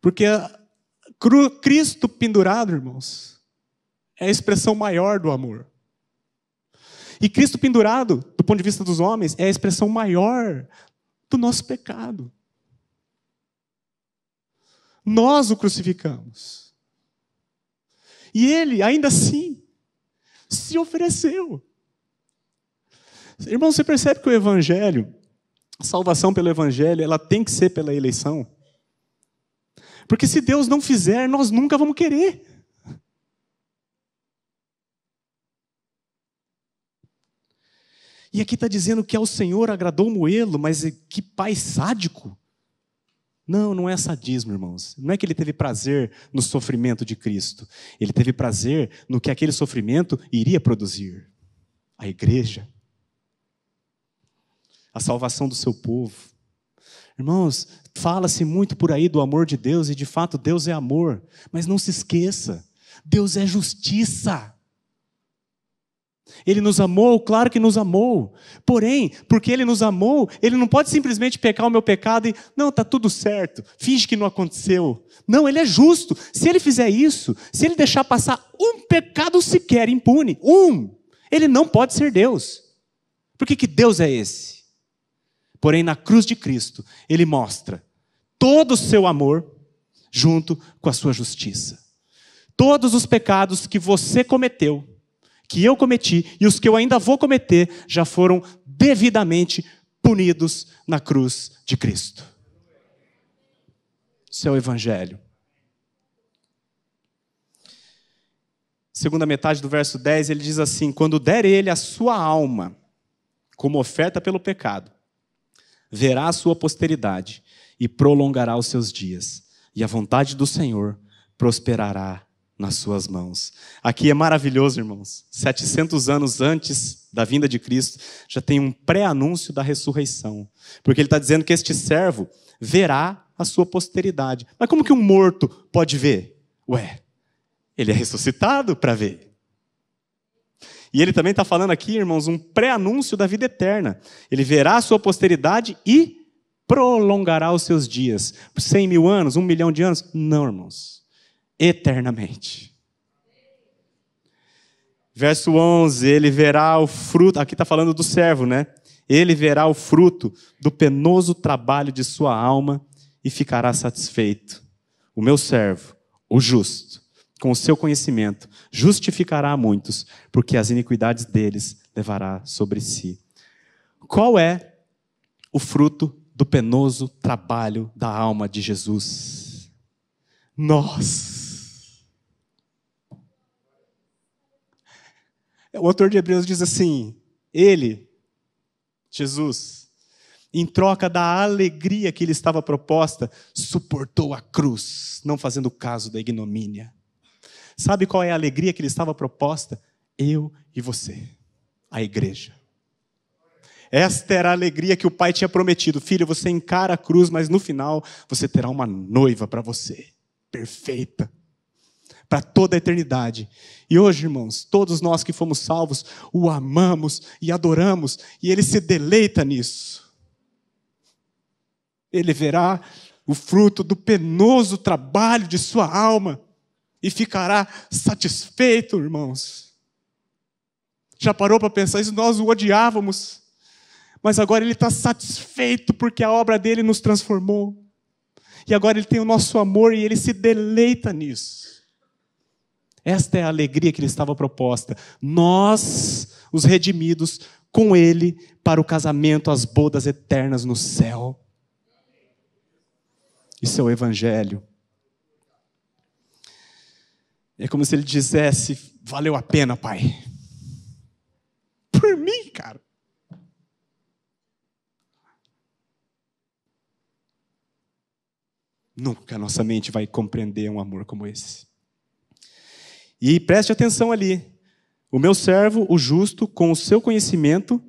Porque Cristo pendurado, irmãos, é a expressão maior do amor. E Cristo pendurado, do ponto de vista dos homens, é a expressão maior do nosso pecado. Nós o crucificamos. E ele, ainda assim, se ofereceu. Irmão, você percebe que o evangelho, a salvação pelo evangelho, ela tem que ser pela eleição? Porque se Deus não fizer, nós nunca vamos querer. E aqui está dizendo que ao Senhor agradou Moelo, mas que pai sádico. Não, não é sadismo, irmãos. Não é que ele teve prazer no sofrimento de Cristo. Ele teve prazer no que aquele sofrimento iria produzir a igreja, a salvação do seu povo. Irmãos, fala-se muito por aí do amor de Deus, e de fato Deus é amor, mas não se esqueça: Deus é justiça. Ele nos amou, claro que nos amou. Porém, porque ele nos amou, ele não pode simplesmente pecar o meu pecado e, não, está tudo certo, finge que não aconteceu. Não, ele é justo. Se ele fizer isso, se ele deixar passar um pecado sequer impune, um, ele não pode ser Deus. Por que, que Deus é esse? Porém, na cruz de Cristo, ele mostra todo o seu amor junto com a sua justiça. Todos os pecados que você cometeu, que eu cometi e os que eu ainda vou cometer já foram devidamente punidos na cruz de Cristo. Isso é o Evangelho. Segunda metade do verso 10, ele diz assim: Quando der ele a sua alma como oferta pelo pecado, verá a sua posteridade e prolongará os seus dias, e a vontade do Senhor prosperará nas suas mãos. Aqui é maravilhoso, irmãos. 700 anos antes da vinda de Cristo, já tem um pré-anúncio da ressurreição. Porque ele está dizendo que este servo verá a sua posteridade. Mas como que um morto pode ver? Ué, ele é ressuscitado para ver. E ele também está falando aqui, irmãos, um pré-anúncio da vida eterna. Ele verá a sua posteridade e prolongará os seus dias. Por 100 mil anos, um milhão de anos? Não, irmãos eternamente. Verso 11, ele verá o fruto, aqui está falando do servo, né? Ele verá o fruto do penoso trabalho de sua alma e ficará satisfeito. O meu servo, o justo, com o seu conhecimento, justificará a muitos, porque as iniquidades deles levará sobre si. Qual é o fruto do penoso trabalho da alma de Jesus? Nós. O autor de Hebreus diz assim: Ele, Jesus, em troca da alegria que lhe estava proposta, suportou a cruz, não fazendo caso da ignomínia. Sabe qual é a alegria que lhe estava proposta? Eu e você, a igreja. Esta era a alegria que o pai tinha prometido. Filho, você encara a cruz, mas no final você terá uma noiva para você, perfeita, para toda a eternidade. E hoje, irmãos, todos nós que fomos salvos o amamos e adoramos, e ele se deleita nisso. Ele verá o fruto do penoso trabalho de sua alma e ficará satisfeito, irmãos. Já parou para pensar isso? Nós o odiávamos, mas agora ele está satisfeito porque a obra dele nos transformou. E agora ele tem o nosso amor e ele se deleita nisso. Esta é a alegria que lhe estava proposta. Nós, os redimidos, com ele para o casamento, as bodas eternas no céu. Isso é o Evangelho. É como se ele dissesse: Valeu a pena, pai. Por mim, cara. Nunca a nossa mente vai compreender um amor como esse. E preste atenção ali. O meu servo, o justo, com o seu conhecimento,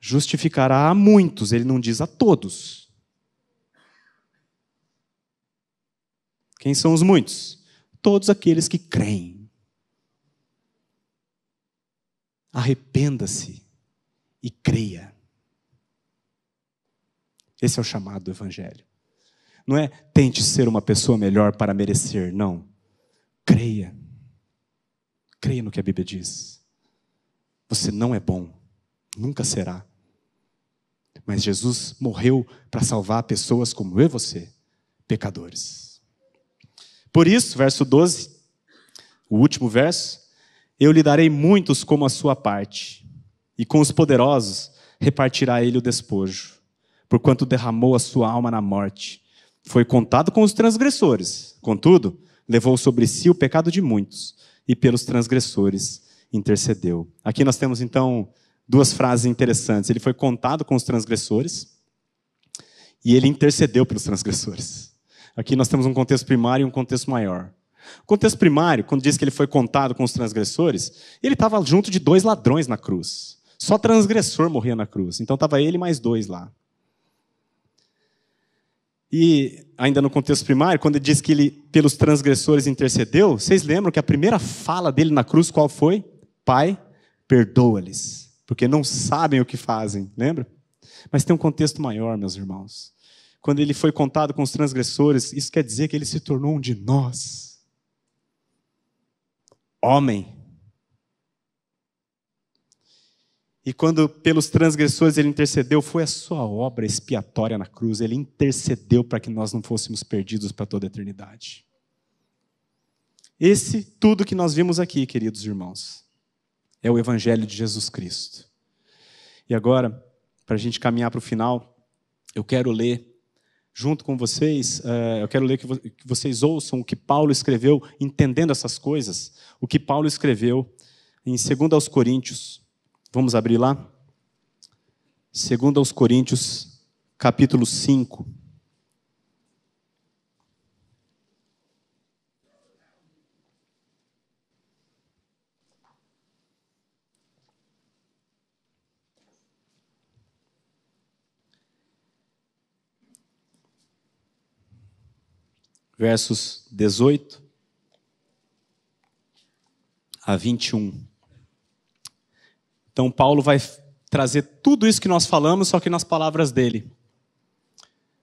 justificará a muitos, ele não diz a todos. Quem são os muitos? Todos aqueles que creem. Arrependa-se e creia. Esse é o chamado do Evangelho. Não é tente ser uma pessoa melhor para merecer, não. Creia. Creia no que a Bíblia diz. Você não é bom, nunca será. Mas Jesus morreu para salvar pessoas como eu e você, pecadores. Por isso, verso 12, o último verso, eu lhe darei muitos como a sua parte, e com os poderosos repartirá ele o despojo, porquanto derramou a sua alma na morte. Foi contado com os transgressores, contudo, levou sobre si o pecado de muitos e pelos transgressores intercedeu. Aqui nós temos então duas frases interessantes. Ele foi contado com os transgressores e ele intercedeu pelos transgressores. Aqui nós temos um contexto primário e um contexto maior. O contexto primário, quando diz que ele foi contado com os transgressores, ele estava junto de dois ladrões na cruz. Só transgressor morria na cruz. Então estava ele mais dois lá. E, ainda no contexto primário, quando ele diz que ele pelos transgressores intercedeu, vocês lembram que a primeira fala dele na cruz qual foi? Pai, perdoa-lhes, porque não sabem o que fazem, lembra? Mas tem um contexto maior, meus irmãos. Quando ele foi contado com os transgressores, isso quer dizer que ele se tornou um de nós. Homem E quando pelos transgressores ele intercedeu, foi a sua obra expiatória na cruz. Ele intercedeu para que nós não fôssemos perdidos para toda a eternidade. Esse tudo que nós vimos aqui, queridos irmãos, é o Evangelho de Jesus Cristo. E agora, para a gente caminhar para o final, eu quero ler junto com vocês, eh, eu quero ler que vocês ouçam o que Paulo escreveu, entendendo essas coisas, o que Paulo escreveu em 2 aos Coríntios, Vamos abrir lá? Segundo aos Coríntios, capítulo 5. Versos 18 a 21. Então, Paulo vai trazer tudo isso que nós falamos, só que nas palavras dele.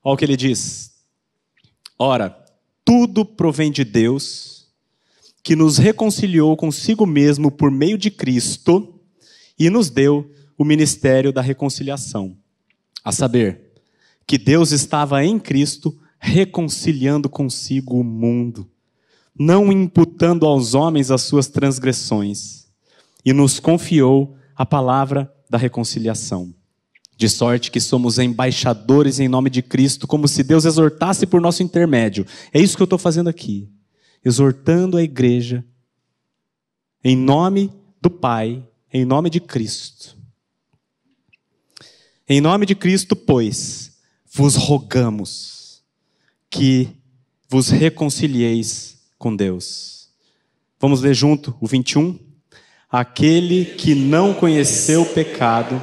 Olha o que ele diz. Ora, tudo provém de Deus, que nos reconciliou consigo mesmo por meio de Cristo e nos deu o ministério da reconciliação. A saber, que Deus estava em Cristo reconciliando consigo o mundo, não imputando aos homens as suas transgressões, e nos confiou a palavra da reconciliação. De sorte que somos embaixadores em nome de Cristo, como se Deus exortasse por nosso intermédio. É isso que eu estou fazendo aqui. Exortando a igreja, em nome do Pai, em nome de Cristo. Em nome de Cristo, pois, vos rogamos que vos reconcilieis com Deus. Vamos ler junto o 21? Aquele que não conheceu pecado,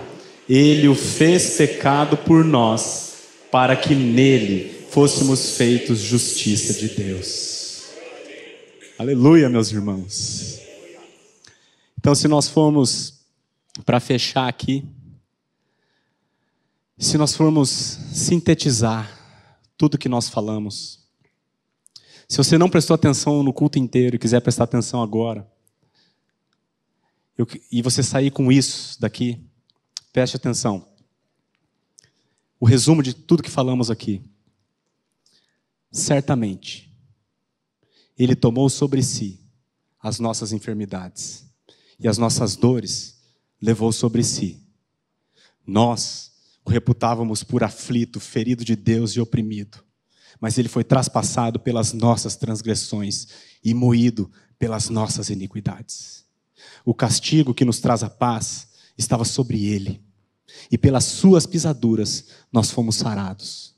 ele o fez pecado por nós, para que nele fôssemos feitos justiça de Deus. Aleluia, meus irmãos. Então, se nós formos para fechar aqui, se nós formos sintetizar tudo que nós falamos, se você não prestou atenção no culto inteiro e quiser prestar atenção agora, eu, e você sair com isso daqui, preste atenção. O resumo de tudo que falamos aqui. Certamente, Ele tomou sobre si as nossas enfermidades e as nossas dores levou sobre si. Nós o reputávamos por aflito, ferido de Deus e oprimido, mas ele foi traspassado pelas nossas transgressões e moído pelas nossas iniquidades. O castigo que nos traz a paz estava sobre ele, e pelas suas pisaduras nós fomos sarados.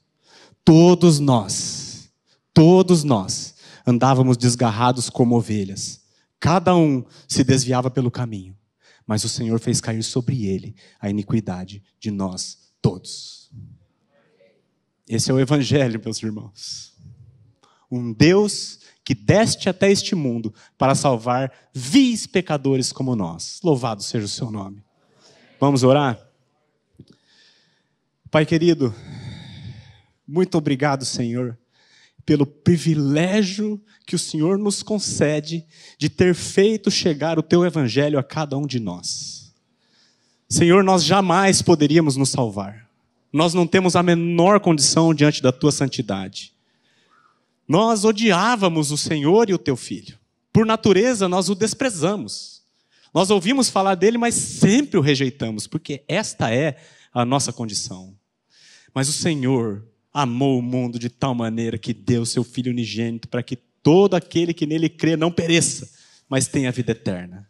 Todos nós, todos nós, andávamos desgarrados como ovelhas, cada um se desviava pelo caminho, mas o Senhor fez cair sobre ele a iniquidade de nós todos. Esse é o Evangelho, meus irmãos. Um Deus que deste até este mundo para salvar vis pecadores como nós. Louvado seja o seu nome. Vamos orar? Pai querido, muito obrigado, Senhor, pelo privilégio que o Senhor nos concede de ter feito chegar o teu evangelho a cada um de nós. Senhor, nós jamais poderíamos nos salvar. Nós não temos a menor condição diante da tua santidade. Nós odiávamos o Senhor e o teu filho. Por natureza, nós o desprezamos. Nós ouvimos falar dele, mas sempre o rejeitamos, porque esta é a nossa condição. Mas o Senhor amou o mundo de tal maneira que deu seu Filho unigênito para que todo aquele que nele crê não pereça, mas tenha vida eterna.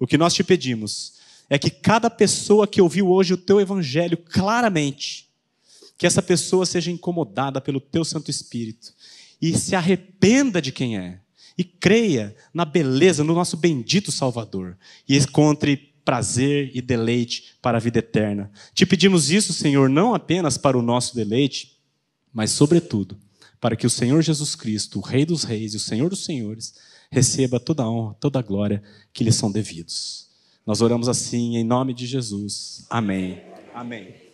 O que nós te pedimos é que cada pessoa que ouviu hoje o teu evangelho claramente, que essa pessoa seja incomodada pelo teu Santo Espírito e se arrependa de quem é e creia na beleza, no nosso bendito Salvador e encontre prazer e deleite para a vida eterna. Te pedimos isso, Senhor, não apenas para o nosso deleite, mas sobretudo para que o Senhor Jesus Cristo, o Rei dos Reis e o Senhor dos Senhores, receba toda a honra, toda a glória que lhe são devidos. Nós oramos assim em nome de Jesus. Amém. Amém.